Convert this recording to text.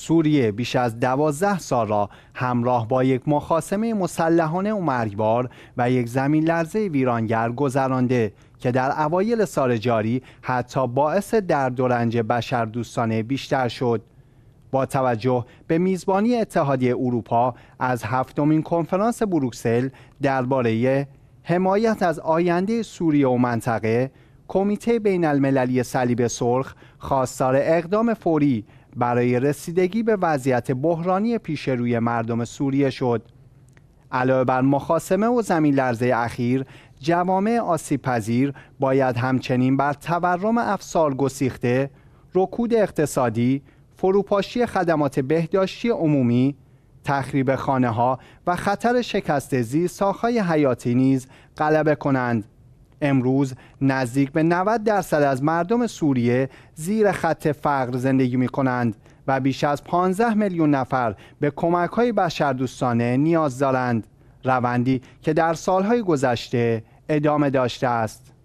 سوریه بیش از دوازده سال را همراه با یک مخاسمه مسلحانه و مرگبار و یک زمین لرزه ویرانگر گذرانده که در اوایل سال جاری حتی باعث درد و بشر دوستانه بیشتر شد با توجه به میزبانی اتحادیه اروپا از هفتمین کنفرانس بروکسل درباره حمایت از آینده سوریه و منطقه کمیته بین المللی صلیب سرخ خواستار اقدام فوری برای رسیدگی به وضعیت بحرانی پیش روی مردم سوریه شد علاوه بر مخاسمه و زمین لرزه اخیر جوامع آسیب پذیر باید همچنین بر تورم افسار گسیخته رکود اقتصادی فروپاشی خدمات بهداشتی عمومی تخریب خانه ها و خطر شکست زیر ساخهای حیاتی نیز غلبه کنند امروز نزدیک به 90 درصد از مردم سوریه زیر خط فقر زندگی می کنند و بیش از 15 میلیون نفر به کمک های بشردوستانه نیاز دارند روندی که در سالهای گذشته ادامه داشته است